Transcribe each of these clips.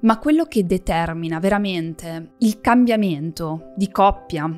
Ma quello che determina veramente il cambiamento di coppia,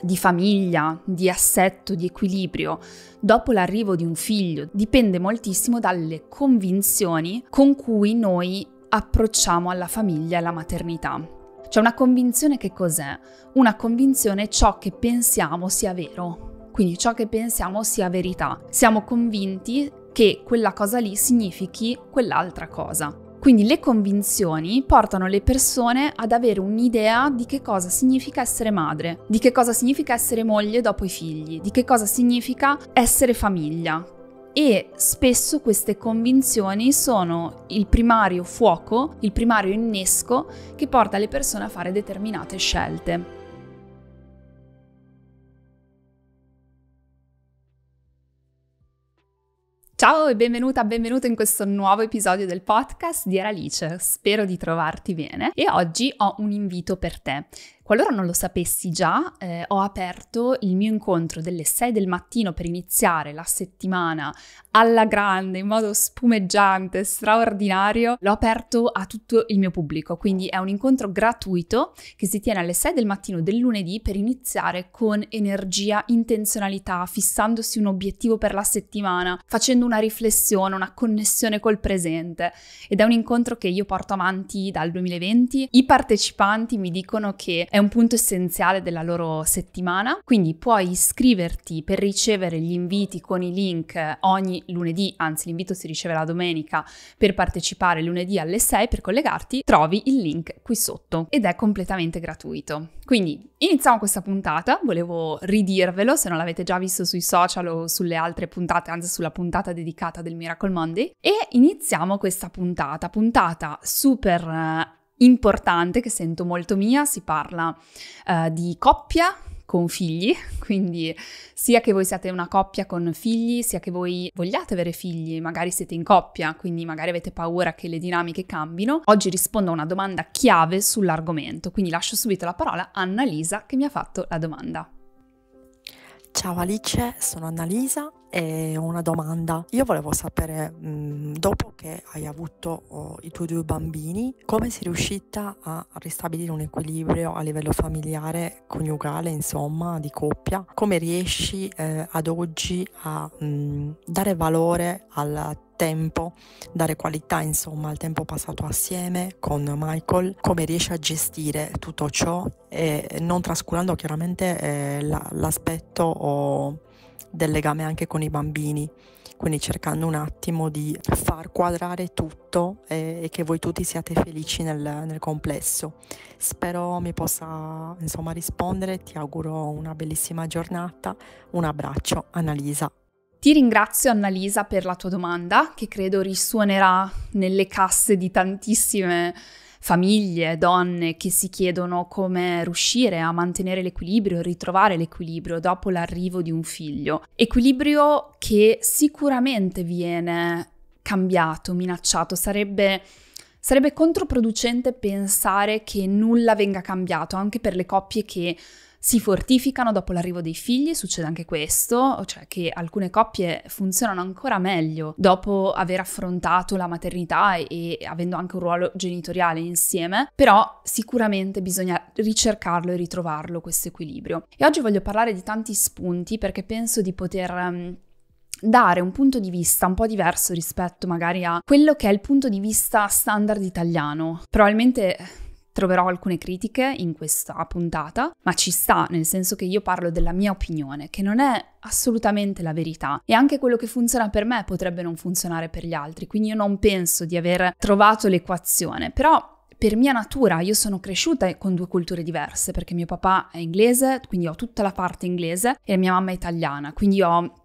di famiglia, di assetto, di equilibrio dopo l'arrivo di un figlio dipende moltissimo dalle convinzioni con cui noi approcciamo alla famiglia e alla maternità. Cioè una convinzione che cos'è? Una convinzione è ciò che pensiamo sia vero, quindi ciò che pensiamo sia verità. Siamo convinti che quella cosa lì significhi quell'altra cosa. Quindi le convinzioni portano le persone ad avere un'idea di che cosa significa essere madre, di che cosa significa essere moglie dopo i figli, di che cosa significa essere famiglia. E spesso queste convinzioni sono il primario fuoco, il primario innesco che porta le persone a fare determinate scelte. Ciao e benvenuta, benvenuto in questo nuovo episodio del podcast di Alice. Spero di trovarti bene e oggi ho un invito per te. Qualora non lo sapessi già, eh, ho aperto il mio incontro delle 6 del mattino per iniziare la settimana alla grande, in modo spumeggiante, straordinario. L'ho aperto a tutto il mio pubblico, quindi è un incontro gratuito che si tiene alle 6 del mattino del lunedì per iniziare con energia, intenzionalità, fissandosi un obiettivo per la settimana, facendo una riflessione, una connessione col presente. Ed è un incontro che io porto avanti dal 2020. I partecipanti mi dicono che è un punto essenziale della loro settimana, quindi puoi iscriverti per ricevere gli inviti con i link ogni lunedì, anzi l'invito si riceve la domenica per partecipare lunedì alle 6 per collegarti, trovi il link qui sotto ed è completamente gratuito. Quindi iniziamo questa puntata, volevo ridirvelo se non l'avete già visto sui social o sulle altre puntate, anzi sulla puntata dedicata del Miracle Monday e iniziamo questa puntata, puntata super eh, importante che sento molto mia, si parla eh, di coppia con figli, quindi sia che voi siate una coppia con figli, sia che voi vogliate avere figli, magari siete in coppia, quindi magari avete paura che le dinamiche cambino, oggi rispondo a una domanda chiave sull'argomento, quindi lascio subito la parola a Annalisa che mi ha fatto la domanda. Ciao Alice, sono Annalisa e una domanda. Io volevo sapere, mh, mm, dopo che hai avuto oh, i tuoi due bambini, come sei riuscita a ristabilire un equilibrio a livello familiare, coniugale, insomma, di coppia? Come riesci eh, ad oggi a mh, mm, dare valore al tempo, dare qualità insomma al tempo passato assieme con Michael, come riesci a gestire tutto ciò e non trascurando chiaramente eh, la, l'aspetto o oh, del legame anche con i bambini, quindi cercando un attimo di far quadrare tutto e, e che voi tutti siate felici nel, nel complesso. Spero mi possa insomma rispondere, ti auguro una bellissima giornata, un abbraccio Annalisa. Ti ringrazio Annalisa per la tua domanda che credo risuonerà nelle casse di tantissime persone famiglie, donne che si chiedono come riuscire a mantenere l'equilibrio, ritrovare l'equilibrio dopo l'arrivo di un figlio. Equilibrio che sicuramente viene cambiato, minacciato, sarebbe sarebbe controproducente pensare che nulla venga cambiato anche per le coppie che si fortificano dopo l'arrivo dei figli, succede anche questo, cioè che alcune coppie funzionano ancora meglio dopo aver affrontato la maternità e, e avendo anche un ruolo genitoriale insieme, però sicuramente bisogna ricercarlo e ritrovarlo questo equilibrio. E oggi voglio parlare di tanti spunti perché penso di poter um, dare un punto di vista un po' diverso rispetto magari a quello che è il punto di vista standard italiano. Probabilmente Troverò alcune critiche in questa puntata, ma ci sta, nel senso che io parlo della mia opinione, che non è assolutamente la verità e anche quello che funziona per me potrebbe non funzionare per gli altri, quindi io non penso di aver trovato l'equazione, però per mia natura io sono cresciuta con due culture diverse perché mio papà è inglese, quindi ho tutta la parte inglese e mia mamma è italiana, quindi ho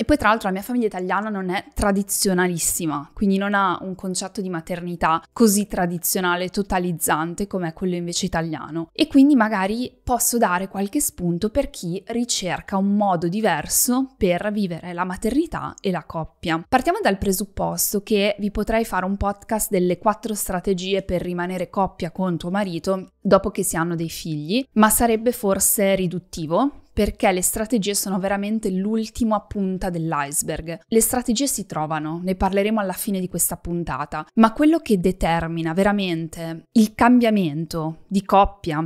e poi tra l'altro la mia famiglia italiana non è tradizionalissima, quindi non ha un concetto di maternità così tradizionale, totalizzante come è quello invece italiano. E quindi magari posso dare qualche spunto per chi ricerca un modo diverso per vivere la maternità e la coppia. Partiamo dal presupposto che vi potrei fare un podcast delle quattro strategie per rimanere coppia con tuo marito dopo che si hanno dei figli, ma sarebbe forse riduttivo perché le strategie sono veramente l'ultima punta dell'iceberg. Le strategie si trovano, ne parleremo alla fine di questa puntata, ma quello che determina veramente il cambiamento di coppia,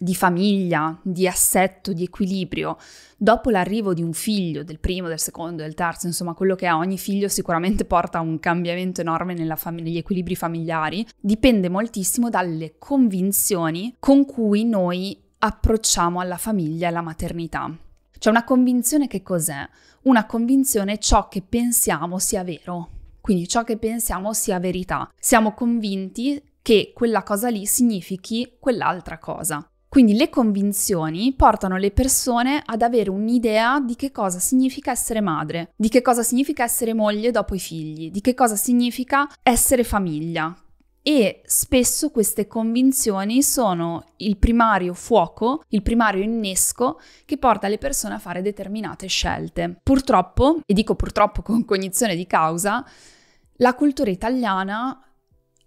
di famiglia, di assetto, di equilibrio, dopo l'arrivo di un figlio, del primo, del secondo, del terzo, insomma quello che ha ogni figlio sicuramente porta a un cambiamento enorme fam- negli equilibri familiari, dipende moltissimo dalle convinzioni con cui noi approcciamo alla famiglia e alla maternità. Cioè una convinzione che cos'è? Una convinzione è ciò che pensiamo sia vero, quindi ciò che pensiamo sia verità. Siamo convinti che quella cosa lì significhi quell'altra cosa. Quindi le convinzioni portano le persone ad avere un'idea di che cosa significa essere madre, di che cosa significa essere moglie dopo i figli, di che cosa significa essere famiglia, e spesso queste convinzioni sono il primario fuoco, il primario innesco che porta le persone a fare determinate scelte. Purtroppo, e dico purtroppo con cognizione di causa, la cultura italiana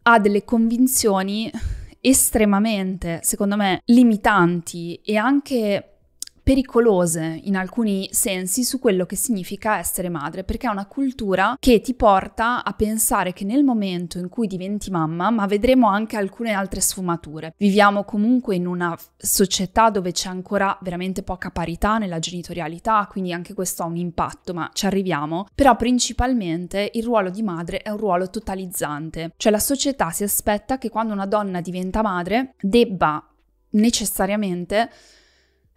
ha delle convinzioni estremamente, secondo me, limitanti e anche pericolose in alcuni sensi su quello che significa essere madre, perché è una cultura che ti porta a pensare che nel momento in cui diventi mamma, ma vedremo anche alcune altre sfumature. Viviamo comunque in una società dove c'è ancora veramente poca parità nella genitorialità, quindi anche questo ha un impatto, ma ci arriviamo. Però principalmente il ruolo di madre è un ruolo totalizzante, cioè la società si aspetta che quando una donna diventa madre debba necessariamente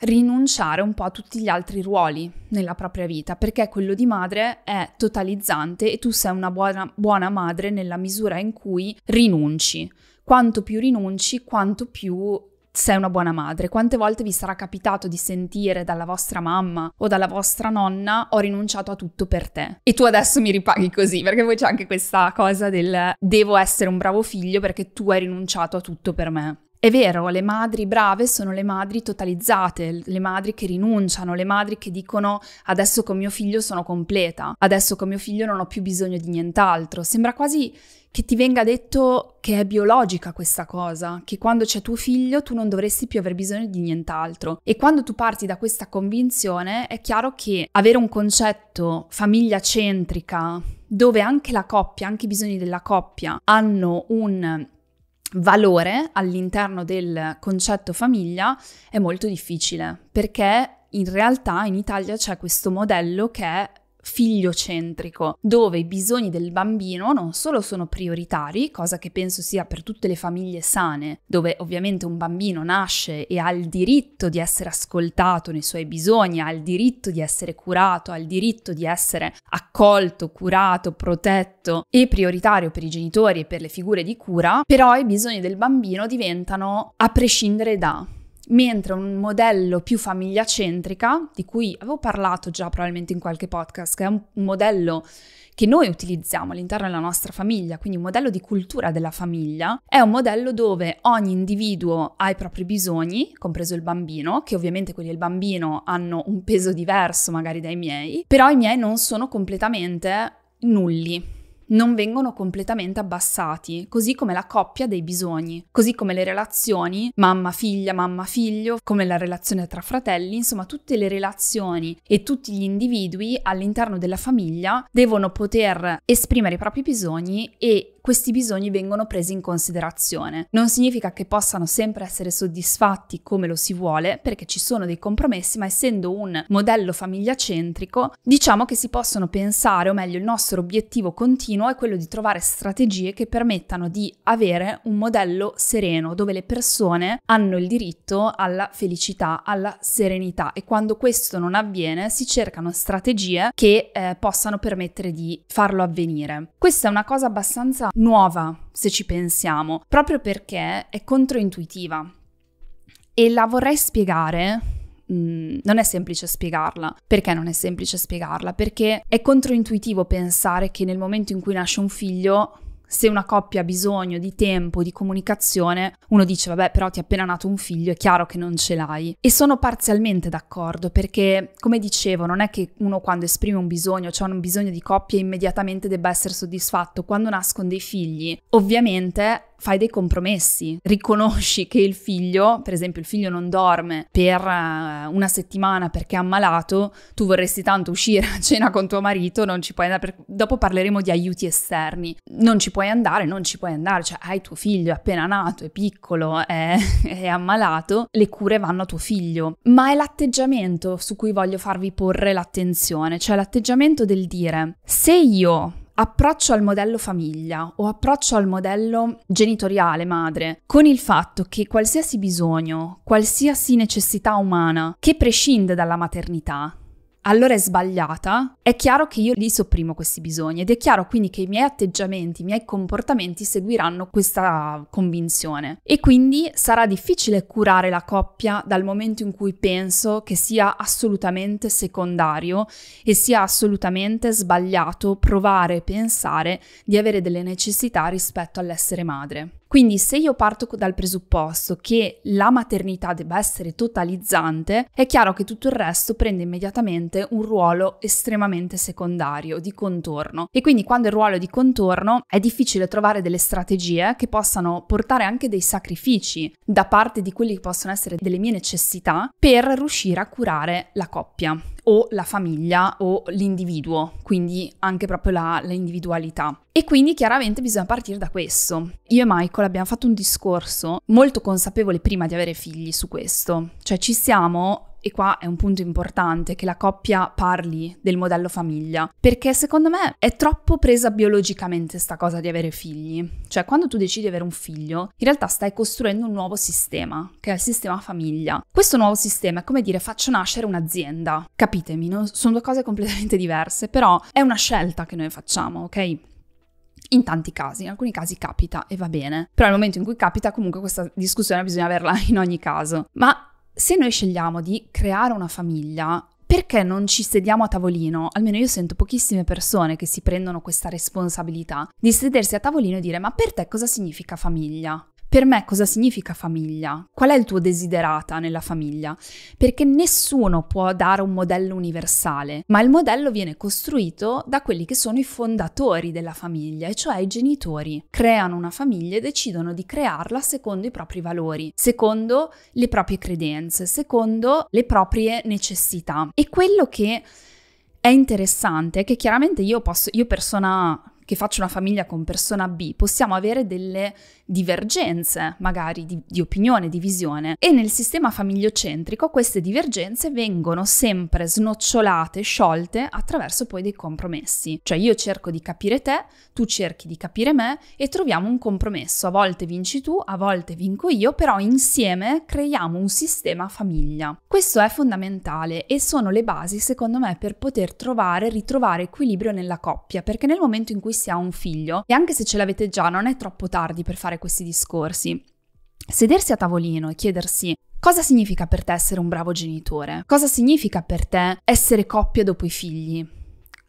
rinunciare un po' a tutti gli altri ruoli nella propria vita, perché quello di madre è totalizzante e tu sei una buona, buona madre nella misura in cui rinunci. Quanto più rinunci, quanto più sei una buona madre. Quante volte vi sarà capitato di sentire dalla vostra mamma o dalla vostra nonna ho rinunciato a tutto per te e tu adesso mi ripaghi così? Perché poi c'è anche questa cosa del devo essere un bravo figlio perché tu hai rinunciato a tutto per me. È vero, le madri brave sono le madri totalizzate, le madri che rinunciano, le madri che dicono adesso con mio figlio sono completa, adesso con mio figlio non ho più bisogno di nient'altro. Sembra quasi che ti venga detto che è biologica questa cosa, che quando c'è tuo figlio tu non dovresti più aver bisogno di nient'altro. E quando tu parti da questa convinzione è chiaro che avere un concetto famiglia centrica, dove anche la coppia, anche i bisogni della coppia hanno un valore all'interno del concetto famiglia è molto difficile perché in realtà in Italia c'è questo modello che è figliocentrico, dove i bisogni del bambino non solo sono prioritari, cosa che penso sia per tutte le famiglie sane, dove ovviamente un bambino nasce e ha il diritto di essere ascoltato nei suoi bisogni, ha il diritto di essere curato, ha il diritto di essere accolto, curato, protetto e prioritario per i genitori e per le figure di cura, però i bisogni del bambino diventano a prescindere da mentre un modello più famiglia-centrica, di cui avevo parlato già probabilmente in qualche podcast, che è un modello che noi utilizziamo all'interno della nostra famiglia, quindi un modello di cultura della famiglia, è un modello dove ogni individuo ha i propri bisogni, compreso il bambino, che ovviamente quelli del bambino hanno un peso diverso magari dai miei, però i miei non sono completamente nulli, non vengono completamente abbassati, così come la coppia dei bisogni, così come le relazioni mamma-figlia, mamma-figlio, come la relazione tra fratelli, insomma tutte le relazioni e tutti gli individui all'interno della famiglia devono poter esprimere i propri bisogni e questi bisogni vengono presi in considerazione. Non significa che possano sempre essere soddisfatti come lo si vuole, perché ci sono dei compromessi, ma essendo un modello famigliacentrico, diciamo che si possono pensare, o meglio, il nostro obiettivo continuo è quello di trovare strategie che permettano di avere un modello sereno, dove le persone hanno il diritto alla felicità, alla serenità e quando questo non avviene si cercano strategie che eh, possano permettere di farlo avvenire. Questa è una cosa abbastanza nuova, se ci pensiamo, proprio perché è controintuitiva. E la vorrei spiegare Mm, non è semplice spiegarla. Perché non è semplice spiegarla? Perché è controintuitivo pensare che nel momento in cui nasce un figlio se una coppia ha bisogno di tempo, di comunicazione, uno dice vabbè però ti è appena nato un figlio, è chiaro che non ce l'hai. E sono parzialmente d'accordo perché, come dicevo, non è che uno quando esprime un bisogno, cioè un bisogno di coppia, immediatamente debba essere soddisfatto. Quando nascono dei figli, ovviamente fai dei compromessi, riconosci che il figlio, per esempio il figlio non dorme per eh, una settimana perché è ammalato, tu vorresti tanto uscire a cena con tuo marito, non ci puoi andare, dopo parleremo di aiuti esterni, non ci puoi andare, non ci puoi andare, cioè hai tuo figlio è appena nato, è piccolo, è, è ammalato, le cure vanno a tuo figlio, ma è l'atteggiamento su cui voglio farvi porre l'attenzione, cioè l'atteggiamento del dire se io approccio al modello famiglia o approccio al modello genitoriale madre, con il fatto che qualsiasi bisogno, qualsiasi necessità umana, che prescinde dalla maternità, allora è sbagliata, è chiaro che io li sopprimo questi bisogni ed è chiaro quindi che i miei atteggiamenti, i miei comportamenti seguiranno questa convinzione. E quindi sarà difficile curare la coppia dal momento in cui penso che sia assolutamente secondario e sia assolutamente sbagliato provare e pensare di avere delle necessità rispetto all'essere madre. Quindi se io parto dal presupposto che la maternità debba essere totalizzante, è chiaro che tutto il resto prende immediatamente un ruolo estremamente secondario, di contorno. E quindi quando il ruolo è di contorno è difficile trovare delle strategie che possano portare anche dei sacrifici da parte di quelli che possono essere delle mie necessità per riuscire a curare la coppia o la famiglia o l'individuo, quindi anche proprio la, l'individualità. E quindi chiaramente bisogna partire da questo. Io e Michael abbiamo fatto un discorso molto consapevole prima di avere figli su questo, cioè ci siamo e qua è un punto importante, che la coppia parli del modello famiglia, perché secondo me è troppo presa biologicamente sta cosa di avere figli. Cioè, quando tu decidi di avere un figlio, in realtà stai costruendo un nuovo sistema, che è il sistema famiglia. Questo nuovo sistema è come dire faccio nascere un'azienda. Capitemi, no? sono due cose completamente diverse, però è una scelta che noi facciamo, ok? In tanti casi, in alcuni casi capita e va bene, però al momento in cui capita comunque questa discussione bisogna averla in ogni caso. Ma se noi scegliamo di creare una famiglia, perché non ci sediamo a tavolino? Almeno io sento pochissime persone che si prendono questa responsabilità di sedersi a tavolino e dire ma per te cosa significa famiglia? per me cosa significa famiglia? Qual è il tuo desiderata nella famiglia? Perché nessuno può dare un modello universale, ma il modello viene costruito da quelli che sono i fondatori della famiglia, e cioè i genitori. Creano una famiglia e decidono di crearla secondo i propri valori, secondo le proprie credenze, secondo le proprie necessità. E quello che è interessante è che chiaramente io posso, io persona che faccio una famiglia con persona B, possiamo avere delle divergenze, magari di, di, opinione, di visione, e nel sistema famigliocentrico queste divergenze vengono sempre snocciolate, sciolte attraverso poi dei compromessi. Cioè io cerco di capire te, tu cerchi di capire me e troviamo un compromesso. A volte vinci tu, a volte vinco io, però insieme creiamo un sistema famiglia. Questo è fondamentale e sono le basi, secondo me, per poter trovare, ritrovare equilibrio nella coppia, perché nel momento in cui se ha un figlio e anche se ce l'avete già non è troppo tardi per fare questi discorsi. Sedersi a tavolino e chiedersi Cosa significa per te essere un bravo genitore? Cosa significa per te essere coppia dopo i figli?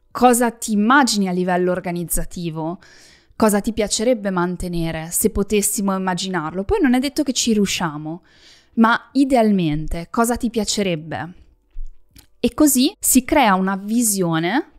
Cosa ti immagini a livello organizzativo? Cosa ti piacerebbe mantenere se potessimo immaginarlo? Poi non è detto che ci riusciamo, ma idealmente cosa ti piacerebbe? E così si crea una visione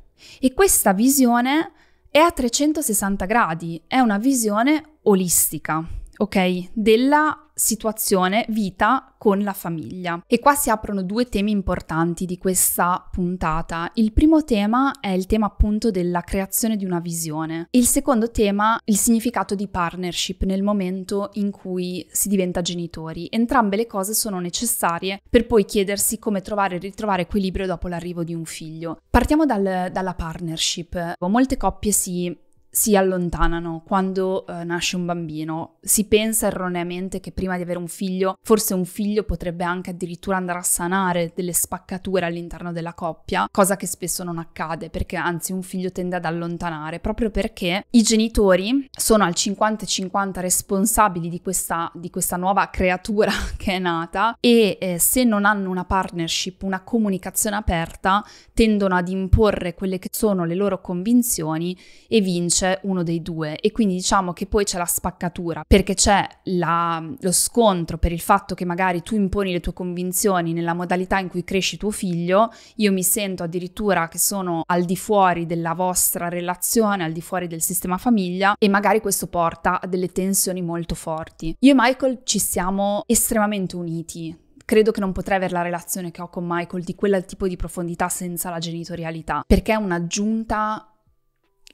e questa visione è a 360 gradi, è una visione olistica, ok? Della situazione vita con la famiglia. E qua si aprono due temi importanti di questa puntata. Il primo tema è il tema appunto della creazione di una visione. Il secondo tema il significato di partnership nel momento in cui si diventa genitori. Entrambe le cose sono necessarie per poi chiedersi come trovare e ritrovare equilibrio dopo l'arrivo di un figlio. Partiamo dal, dalla partnership. Molte coppie si si allontanano quando eh, nasce un bambino. Si pensa erroneamente che prima di avere un figlio, forse un figlio potrebbe anche addirittura andare a sanare delle spaccature all'interno della coppia, cosa che spesso non accade perché anzi un figlio tende ad allontanare proprio perché i genitori sono al 50-50 responsabili di questa, di questa nuova creatura che è nata e eh, se non hanno una partnership, una comunicazione aperta, tendono ad imporre quelle che sono le loro convinzioni e vincere c'è uno dei due e quindi diciamo che poi c'è la spaccatura perché c'è la, lo scontro per il fatto che magari tu imponi le tue convinzioni nella modalità in cui cresci tuo figlio, io mi sento addirittura che sono al di fuori della vostra relazione, al di fuori del sistema famiglia e magari questo porta a delle tensioni molto forti. Io e Michael ci siamo estremamente uniti credo che non potrei avere la relazione che ho con Michael di quel tipo di profondità senza la genitorialità, perché è un'aggiunta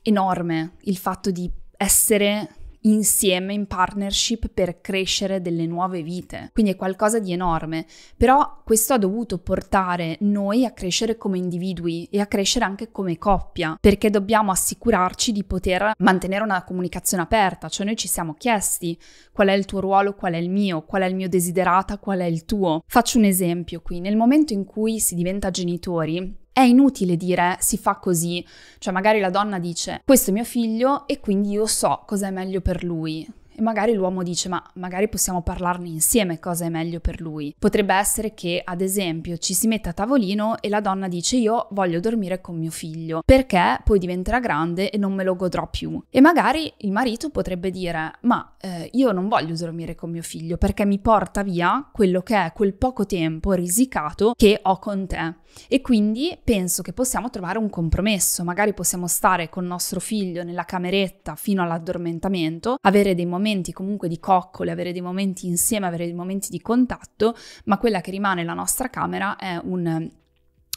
enorme il fatto di essere insieme in partnership per crescere delle nuove vite. Quindi è qualcosa di enorme, però questo ha dovuto portare noi a crescere come individui e a crescere anche come coppia, perché dobbiamo assicurarci di poter mantenere una comunicazione aperta, cioè noi ci siamo chiesti qual è il tuo ruolo, qual è il mio, qual è il mio desiderata, qual è il tuo. Faccio un esempio qui, nel momento in cui si diventa genitori, è inutile dire si fa così, cioè magari la donna dice questo è mio figlio e quindi io so cosa è meglio per lui. E magari l'uomo dice ma magari possiamo parlarne insieme cosa è meglio per lui. Potrebbe essere che ad esempio ci si metta a tavolino e la donna dice io voglio dormire con mio figlio perché poi diventerà grande e non me lo godrò più. E magari il marito potrebbe dire ma eh, io non voglio dormire con mio figlio perché mi porta via quello che è quel poco tempo risicato che ho con te. E quindi penso che possiamo trovare un compromesso, magari possiamo stare con nostro figlio nella cameretta fino all'addormentamento, avere dei momenti comunque di coccole, avere dei momenti insieme, avere dei momenti di contatto, ma quella che rimane la nostra camera è un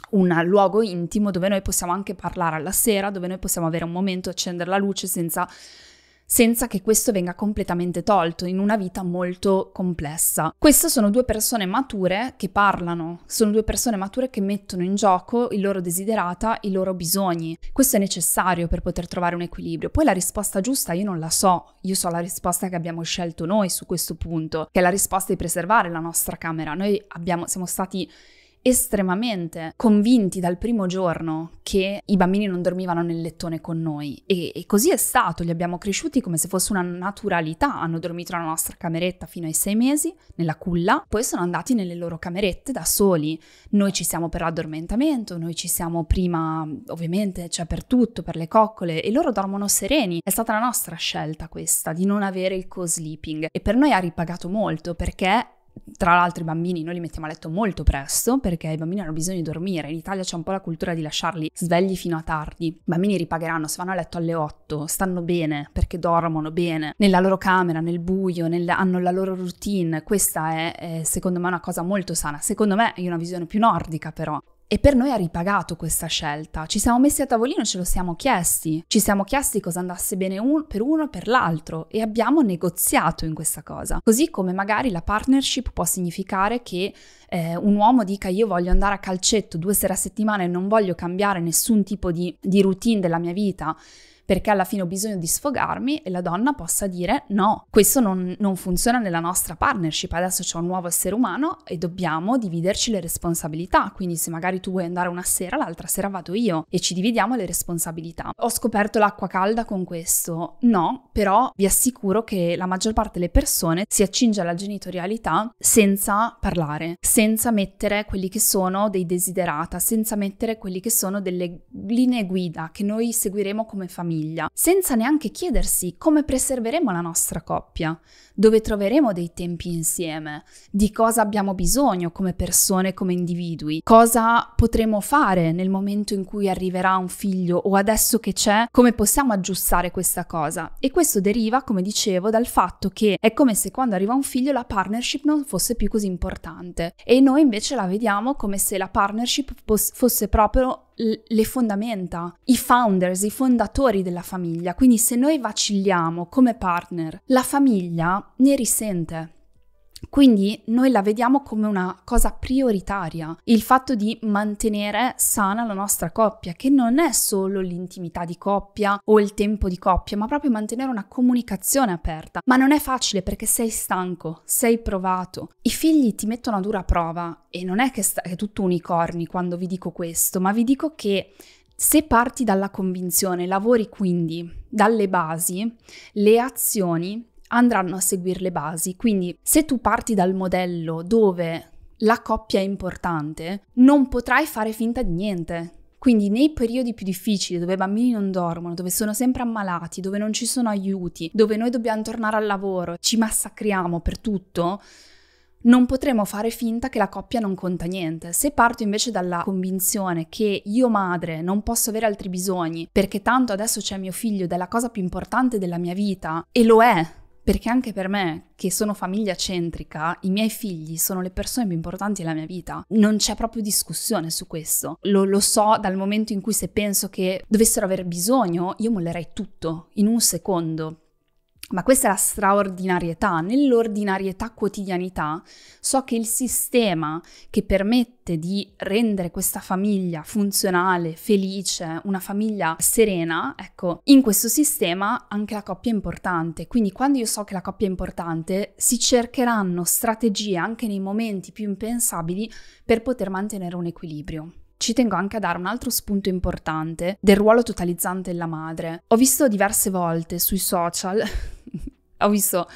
un luogo intimo dove noi possiamo anche parlare alla sera, dove noi possiamo avere un momento, accendere la luce senza senza che questo venga completamente tolto in una vita molto complessa. Queste sono due persone mature che parlano, sono due persone mature che mettono in gioco il loro desiderata, i loro bisogni. Questo è necessario per poter trovare un equilibrio. Poi la risposta giusta io non la so, io so la risposta che abbiamo scelto noi su questo punto, che è la risposta di preservare la nostra camera. Noi abbiamo, siamo stati estremamente convinti dal primo giorno che i bambini non dormivano nel lettone con noi e, e, così è stato, li abbiamo cresciuti come se fosse una naturalità, hanno dormito nella nostra cameretta fino ai sei mesi, nella culla, poi sono andati nelle loro camerette da soli, noi ci siamo per l'addormentamento, noi ci siamo prima ovviamente, cioè per tutto, per le coccole e loro dormono sereni, è stata la nostra scelta questa di non avere il co-sleeping e per noi ha ripagato molto perché tra l'altro i bambini noi li mettiamo a letto molto presto perché i bambini hanno bisogno di dormire. In Italia c'è un po' la cultura di lasciarli svegli fino a tardi. I bambini ripagheranno se vanno a letto alle 8, stanno bene perché dormono bene nella loro camera, nel buio, nel, hanno la loro routine. Questa è, è secondo me una cosa molto sana. Secondo me è una visione più nordica però. E per noi ha ripagato questa scelta. Ci siamo messi a tavolino e ce lo siamo chiesti. Ci siamo chiesti cosa andasse bene un, per uno o per l'altro e abbiamo negoziato in questa cosa. Così come magari la partnership può significare che eh, un uomo dica io voglio andare a calcetto due sere a settimana e non voglio cambiare nessun tipo di, di routine della mia vita perché alla fine ho bisogno di sfogarmi e la donna possa dire no, questo non, non funziona nella nostra partnership, adesso c'è un nuovo essere umano e dobbiamo dividerci le responsabilità, quindi se magari tu vuoi andare una sera, l'altra sera vado io e ci dividiamo le responsabilità. Ho scoperto l'acqua calda con questo? No, però vi assicuro che la maggior parte delle persone si accinge alla genitorialità senza parlare, senza mettere quelli che sono dei desiderata, senza mettere quelli che sono delle linee guida che noi seguiremo come famiglia famiglia, senza neanche chiedersi come preserveremo la nostra coppia, dove troveremo dei tempi insieme, di cosa abbiamo bisogno come persone, come individui, cosa potremo fare nel momento in cui arriverà un figlio o adesso che c'è, come possiamo aggiustare questa cosa. E questo deriva, come dicevo, dal fatto che è come se quando arriva un figlio la partnership non fosse più così importante e noi invece la vediamo come se la partnership fosse proprio le fondamenta, i founders, i fondatori della famiglia. Quindi se noi vacilliamo come partner, la famiglia ne risente. Quindi noi la vediamo come una cosa prioritaria, il fatto di mantenere sana la nostra coppia, che non è solo l'intimità di coppia o il tempo di coppia, ma proprio mantenere una comunicazione aperta. Ma non è facile perché sei stanco, sei provato, i figli ti mettono a dura prova e non è che sta- è tutto unicorni quando vi dico questo, ma vi dico che se parti dalla convinzione, lavori quindi dalle basi, le azioni andranno a seguire le basi. Quindi se tu parti dal modello dove la coppia è importante, non potrai fare finta di niente. Quindi nei periodi più difficili, dove i bambini non dormono, dove sono sempre ammalati, dove non ci sono aiuti, dove noi dobbiamo tornare al lavoro, ci massacriamo per tutto, non potremo fare finta che la coppia non conta niente. Se parto invece dalla convinzione che io madre non posso avere altri bisogni perché tanto adesso c'è mio figlio ed è la cosa più importante della mia vita, e lo è, perché anche per me, che sono famiglia centrica, i miei figli sono le persone più importanti della mia vita. Non c'è proprio discussione su questo. Lo, lo, so dal momento in cui se penso che dovessero aver bisogno, io mollerei tutto in un secondo ma questa è la straordinarietà. Nell'ordinarietà quotidianità so che il sistema che permette di rendere questa famiglia funzionale, felice, una famiglia serena, ecco, in questo sistema anche la coppia è importante. Quindi quando io so che la coppia è importante, si cercheranno strategie anche nei momenti più impensabili per poter mantenere un equilibrio. Ci tengo anche a dare un altro spunto importante del ruolo totalizzante della madre. Ho visto diverse volte sui social, ho visto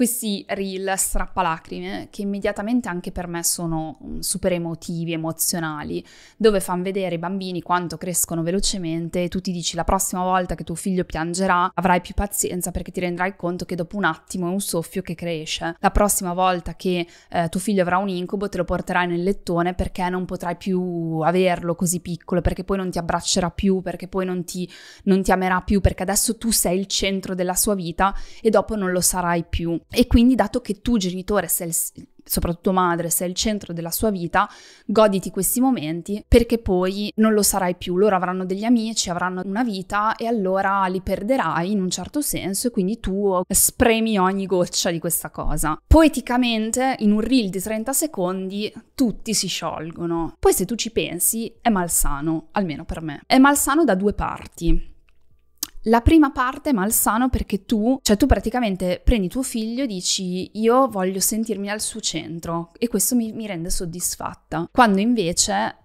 questi reel strappalacrime che immediatamente anche per me sono mm, super emotivi, emozionali, dove fanno vedere i bambini quanto crescono velocemente e tu ti dici la prossima volta che tuo figlio piangerà avrai più pazienza perché ti renderai conto che dopo un attimo è un soffio che cresce. La prossima volta che eh, tuo figlio avrà un incubo te lo porterai nel lettone perché non potrai più averlo così piccolo, perché poi non ti abbraccerà più, perché poi non ti, non ti amerà più, perché adesso tu sei il centro della sua vita e dopo non lo sarai più. E quindi, dato che tu, genitore, sei il, soprattutto madre, sei il centro della sua vita, goditi questi momenti perché poi non lo sarai più. Loro avranno degli amici, avranno una vita e allora li perderai in un certo senso e quindi tu oh, spremi ogni goccia di questa cosa. Poeticamente, in un reel di 30 secondi, tutti si sciolgono. Poi se tu ci pensi, è malsano, almeno per me. È malsano da due parti. La prima parte è malsano perché tu, cioè tu praticamente prendi tuo figlio e dici io voglio sentirmi al suo centro e questo mi, mi rende soddisfatta, quando invece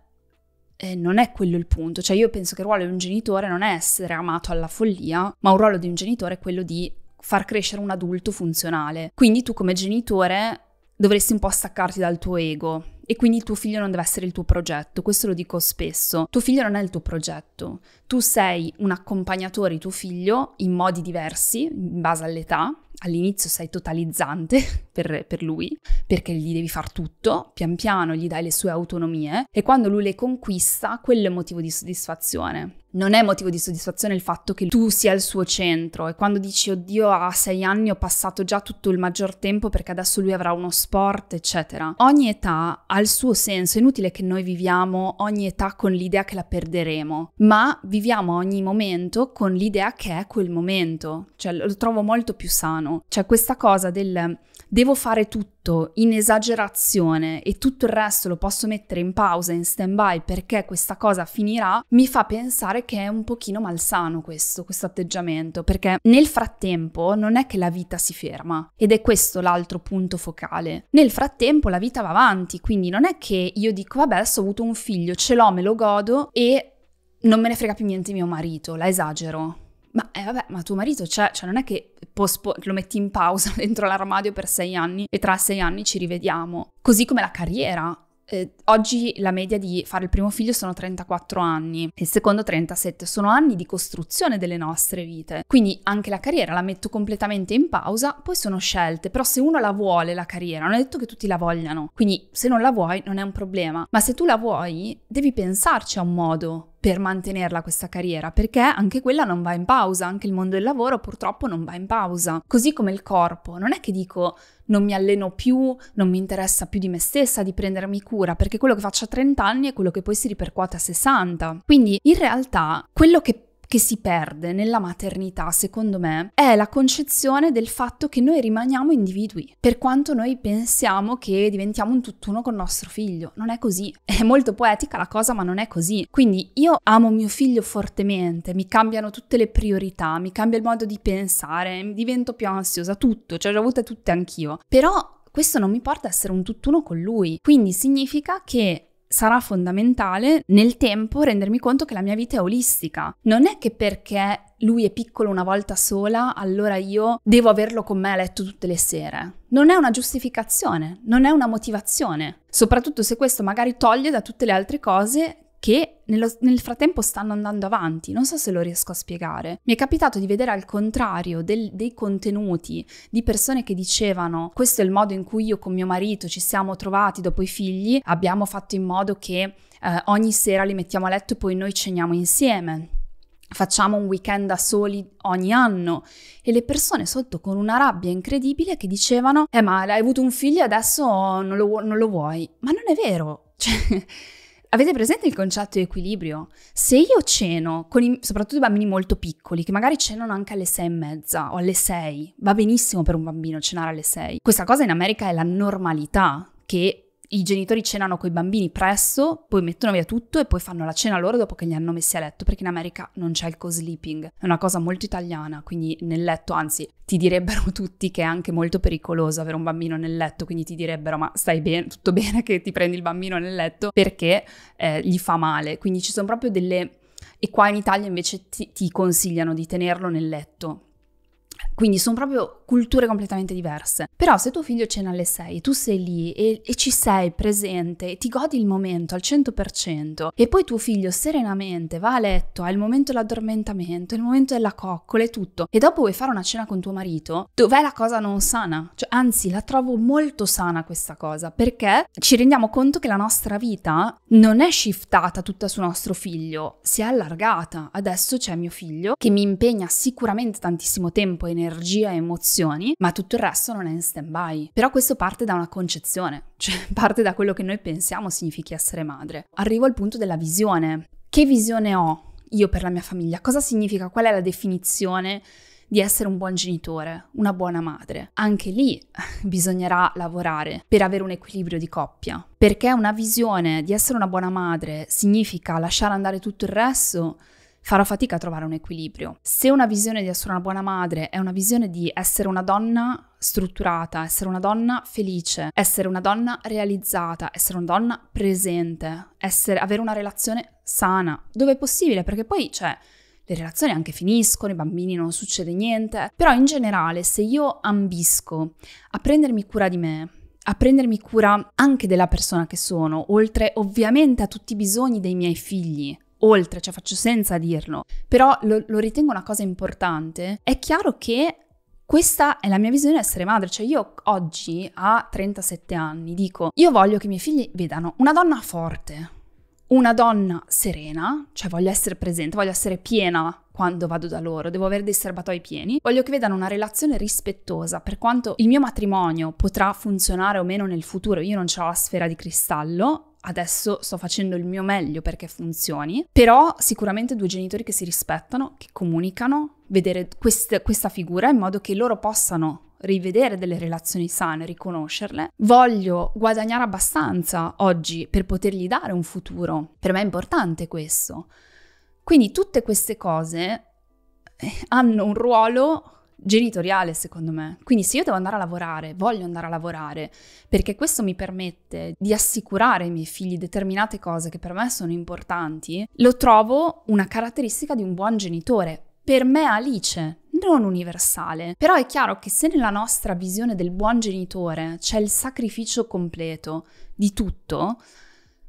eh, non è quello il punto, cioè io penso che il ruolo di un genitore non è essere amato alla follia, ma un ruolo di un genitore è quello di far crescere un adulto funzionale. Quindi tu come genitore dovresti un po' staccarti dal tuo ego, e quindi tuo figlio non deve essere il tuo progetto, questo lo dico spesso, tuo figlio non è il tuo progetto, tu sei un accompagnatore di tuo figlio in modi diversi in base all'età all'inizio sei totalizzante per, per, lui, perché gli devi far tutto, pian piano gli dai le sue autonomie e quando lui le conquista, quello è motivo di soddisfazione. Non è motivo di soddisfazione il fatto che tu sia il suo centro e quando dici oddio a sei anni ho passato già tutto il maggior tempo perché adesso lui avrà uno sport eccetera. Ogni età ha il suo senso, è inutile che noi viviamo ogni età con l'idea che la perderemo, ma viviamo ogni momento con l'idea che è quel momento, cioè lo trovo molto più sano umano. Cioè questa cosa del devo fare tutto in esagerazione e tutto il resto lo posso mettere in pausa, in stand by perché questa cosa finirà, mi fa pensare che è un pochino malsano questo, questo atteggiamento, perché nel frattempo non è che la vita si ferma ed è questo l'altro punto focale. Nel frattempo la vita va avanti, quindi non è che io dico vabbè adesso ho avuto un figlio, ce l'ho, me lo godo e non me ne frega più niente mio marito, la esagero ma eh, vabbè, ma tuo marito c'è, cioè non è che pospo- lo metti in pausa dentro l'armadio per sei anni e tra sei anni ci rivediamo. Così come la carriera, eh, oggi la media di fare il primo figlio sono 34 anni, il secondo 37, sono anni di costruzione delle nostre vite. Quindi anche la carriera la metto completamente in pausa, poi sono scelte, però se uno la vuole la carriera, non è detto che tutti la vogliano. Quindi se non la vuoi non è un problema, ma se tu la vuoi devi pensarci a un modo per mantenerla questa carriera, perché anche quella non va in pausa, anche il mondo del lavoro purtroppo non va in pausa. Così come il corpo, non è che dico non mi alleno più, non mi interessa più di me stessa, di prendermi cura, perché quello che faccio a 30 anni è quello che poi si ripercuote a 60. Quindi in realtà quello che che si perde nella maternità, secondo me, è la concezione del fatto che noi rimaniamo individui, per quanto noi pensiamo che diventiamo un tutt'uno con nostro figlio. Non è così. È molto poetica la cosa, ma non è così. Quindi io amo mio figlio fortemente, mi cambiano tutte le priorità, mi cambia il modo di pensare, divento più ansiosa, tutto, cioè le ho avute tutte anch'io. Però questo non mi porta a essere un tutt'uno con lui. Quindi significa che sarà fondamentale nel tempo rendermi conto che la mia vita è olistica. Non è che perché lui è piccolo una volta sola, allora io devo averlo con me a letto tutte le sere. Non è una giustificazione, non è una motivazione, soprattutto se questo magari toglie da tutte le altre cose che nello, nel frattempo stanno andando avanti, non so se lo riesco a spiegare. Mi è capitato di vedere al contrario del, dei contenuti di persone che dicevano questo è il modo in cui io con mio marito ci siamo trovati dopo i figli, abbiamo fatto in modo che eh, ogni sera li mettiamo a letto e poi noi ceniamo insieme. Facciamo un weekend da soli ogni anno e le persone sotto con una rabbia incredibile che dicevano: Eh, ma hai avuto un figlio e adesso non lo, non lo vuoi. Ma non è vero, cioè, Avete presente il concetto di equilibrio? Se io ceno, con i, soprattutto i bambini molto piccoli, che magari cenano anche alle sei e mezza o alle sei, va benissimo per un bambino cenare alle sei. Questa cosa in America è la normalità, che i genitori cenano con i bambini presto, poi mettono via tutto e poi fanno la cena loro dopo che li hanno messi a letto, perché in America non c'è il co-sleeping, è una cosa molto italiana, quindi nel letto, anzi ti direbbero tutti che è anche molto pericoloso avere un bambino nel letto, quindi ti direbbero ma stai bene, tutto bene che ti prendi il bambino nel letto perché eh, gli fa male, quindi ci sono proprio delle... e qua in Italia invece ti, ti consigliano di tenerlo nel letto quindi sono proprio culture completamente diverse. Però se tuo figlio cena alle 6, tu sei lì e, e, ci sei presente, e ti godi il momento al 100% e poi tuo figlio serenamente va a letto, ha il momento dell'addormentamento, il momento della coccola e tutto, e dopo vuoi fare una cena con tuo marito, dov'è la cosa non sana? Cioè, anzi, la trovo molto sana questa cosa, perché ci rendiamo conto che la nostra vita non è shiftata tutta su nostro figlio, si è allargata. Adesso c'è mio figlio che mi impegna sicuramente tantissimo tempo tempo, energia e emozioni, ma tutto il resto non è in stand-by. Però questo parte da una concezione, cioè parte da quello che noi pensiamo significhi essere madre. Arrivo al punto della visione. Che visione ho io per la mia famiglia? Cosa significa? Qual è la definizione? di essere un buon genitore, una buona madre. Anche lì bisognerà lavorare per avere un equilibrio di coppia, perché una visione di essere una buona madre significa lasciare andare tutto il resto, farò fatica a trovare un equilibrio. Se una visione di essere una buona madre è una visione di essere una donna strutturata, essere una donna felice, essere una donna realizzata, essere una donna presente, essere, avere una relazione sana, dove è possibile, perché poi c'è. Cioè, le relazioni anche finiscono, i bambini non succede niente, però in generale se io ambisco a prendermi cura di me, a prendermi cura anche della persona che sono, oltre ovviamente a tutti i bisogni dei miei figli, oltre, cioè faccio senza dirlo, però lo, lo ritengo una cosa importante, è chiaro che questa è la mia visione di essere madre, cioè io oggi a 37 anni dico, io voglio che i miei figli vedano una donna forte, una donna serena, cioè voglio essere presente, voglio essere piena quando vado da loro, devo avere dei serbatoi pieni, voglio che vedano una relazione rispettosa, per quanto il mio matrimonio potrà funzionare o meno nel futuro, io non ho la sfera di cristallo, adesso sto facendo il mio meglio perché funzioni, però sicuramente due genitori che si rispettano, che comunicano, vedere quest- questa figura in modo che loro possano rivedere delle relazioni sane, riconoscerle. Voglio guadagnare abbastanza oggi per potergli dare un futuro. Per me è importante questo. Quindi tutte queste cose eh, hanno un ruolo genitoriale secondo me. Quindi se io devo andare a lavorare, voglio andare a lavorare, perché questo mi permette di assicurare ai miei figli determinate cose che per me sono importanti, lo trovo una caratteristica di un buon genitore. Per me Alice, non universale. Però è chiaro che se nella nostra visione del buon genitore c'è il sacrificio completo di tutto,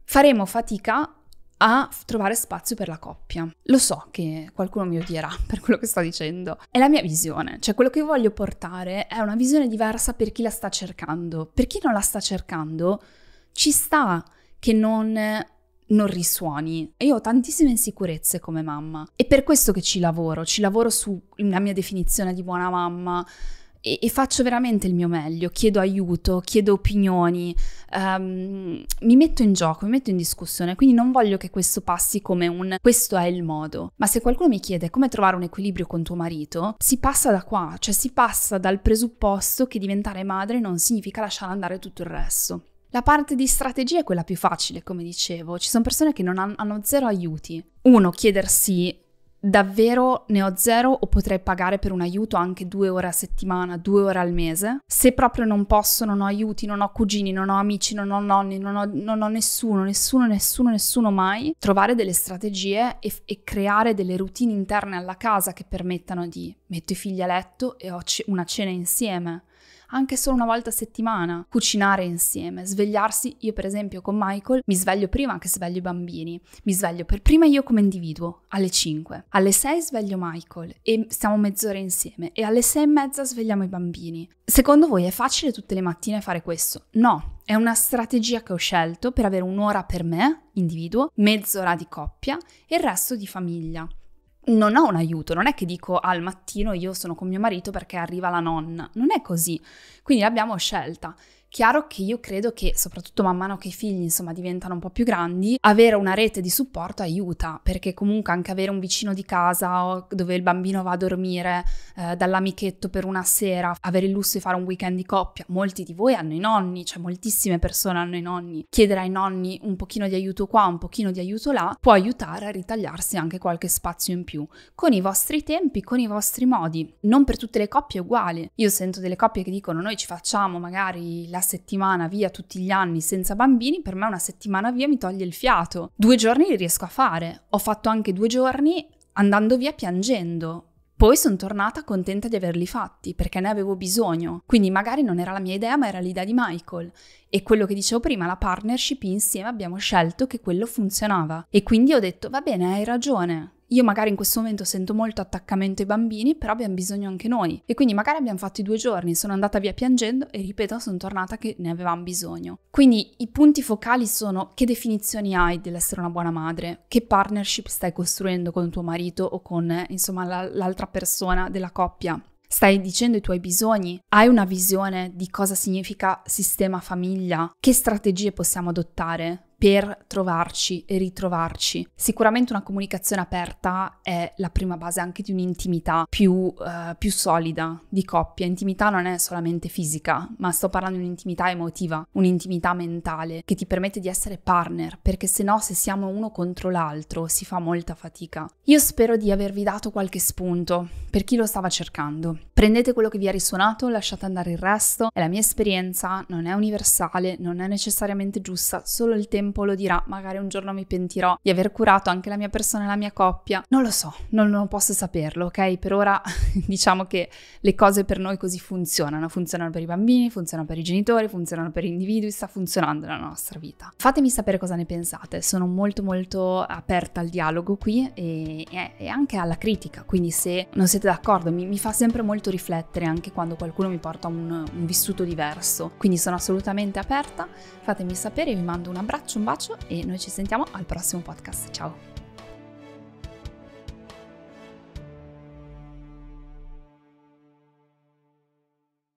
faremo fatica a trovare spazio per la coppia. Lo so che qualcuno mi odierà per quello che sto dicendo, è la mia visione, cioè quello che io voglio portare è una visione diversa per chi la sta cercando. Per chi non la sta cercando, ci sta che non non risuoni. Io ho tantissime insicurezze come mamma. È per questo che ci lavoro, ci lavoro sulla mia definizione di buona mamma, e, e, faccio veramente il mio meglio, chiedo aiuto, chiedo opinioni, um, mi metto in gioco, mi metto in discussione, quindi non voglio che questo passi come un questo è il modo, ma se qualcuno mi chiede come trovare un equilibrio con tuo marito, si passa da qua, cioè si passa dal presupposto che diventare madre non significa lasciare andare tutto il resto. La parte di strategia è quella più facile, come dicevo. Ci sono persone che non hanno, hanno zero aiuti. Uno, chiedersi davvero ne ho zero o potrei pagare per un aiuto anche due ore a settimana, due ore al mese. Se proprio non posso, non ho aiuti, non ho cugini, non ho amici, non ho nonni, non ho, non ho nessuno, nessuno, nessuno, nessuno mai, trovare delle strategie e, e creare delle routine interne alla casa che permettano di Metto i figli a letto e ho una cena insieme, anche solo una volta a settimana, cucinare insieme, svegliarsi, io per esempio con Michael mi sveglio prima che sveglio i bambini, mi sveglio per prima io come individuo, alle 5, alle 6 sveglio Michael e stiamo mezz'ora insieme e alle 6 e mezza svegliamo i bambini. Secondo voi è facile tutte le mattine fare questo? No, è una strategia che ho scelto per avere un'ora per me, individuo, mezz'ora di coppia e il resto di famiglia non ho un aiuto, non è che dico al mattino io sono con mio marito perché arriva la nonna, non è così, quindi l'abbiamo scelta. Chiaro che io credo che, soprattutto man mano che i figli insomma diventano un po' più grandi, avere una rete di supporto aiuta, perché comunque anche avere un vicino di casa dove il bambino va a dormire eh, dall'amichetto per una sera, avere il lusso di fare un weekend di coppia, molti di voi hanno i nonni, cioè moltissime persone hanno i nonni, chiedere ai nonni un pochino di aiuto qua, un pochino di aiuto là, può aiutare a ritagliarsi anche qualche spazio in più, con i vostri tempi, con i vostri modi. Non per tutte le coppie è uguale. Io sento delle coppie che dicono noi ci facciamo magari la settimana via tutti gli anni senza bambini, per me una settimana via mi toglie il fiato. Due giorni li riesco a fare. Ho fatto anche due giorni andando via piangendo. Poi sono tornata contenta di averli fatti perché ne avevo bisogno. Quindi magari non era la mia idea, ma era l'idea di Michael. E quello che dicevo prima, la partnership insieme abbiamo scelto che quello funzionava. E quindi ho detto, va bene, hai ragione io magari in questo momento sento molto attaccamento ai bambini, però abbiamo bisogno anche noi. E quindi magari abbiamo fatto i due giorni, sono andata via piangendo e ripeto, sono tornata che ne avevamo bisogno. Quindi i punti focali sono che definizioni hai dell'essere una buona madre, che partnership stai costruendo con tuo marito o con eh, insomma l'altra persona della coppia. Stai dicendo i tuoi bisogni? Hai una visione di cosa significa sistema famiglia? Che strategie possiamo adottare? per trovarci e ritrovarci. Sicuramente una comunicazione aperta è la prima base anche di un'intimità più, uh, più solida di coppia. Intimità non è solamente fisica, ma sto parlando di un'intimità emotiva, un'intimità mentale che ti permette di essere partner, perché se no se siamo uno contro l'altro si fa molta fatica. Io spero di avervi dato qualche spunto per chi lo stava cercando. Prendete quello che vi ha risuonato, lasciate andare il resto, è la mia esperienza, non è universale, non è necessariamente giusta, solo il tempo tempo lo dirà, magari un giorno mi pentirò di aver curato anche la mia persona e la mia coppia. Non lo so, non, non posso saperlo, ok? Per ora diciamo che le cose per noi così funzionano, funzionano per i bambini, funzionano per i genitori, funzionano per gli individui, sta funzionando la nostra vita. Fatemi sapere cosa ne pensate, sono molto molto aperta al dialogo qui e, e anche alla critica, quindi se non siete d'accordo mi, mi, fa sempre molto riflettere anche quando qualcuno mi porta un, un vissuto diverso, quindi sono assolutamente aperta, fatemi sapere, vi mando un abbraccio un bacio e noi ci sentiamo al prossimo podcast. Ciao!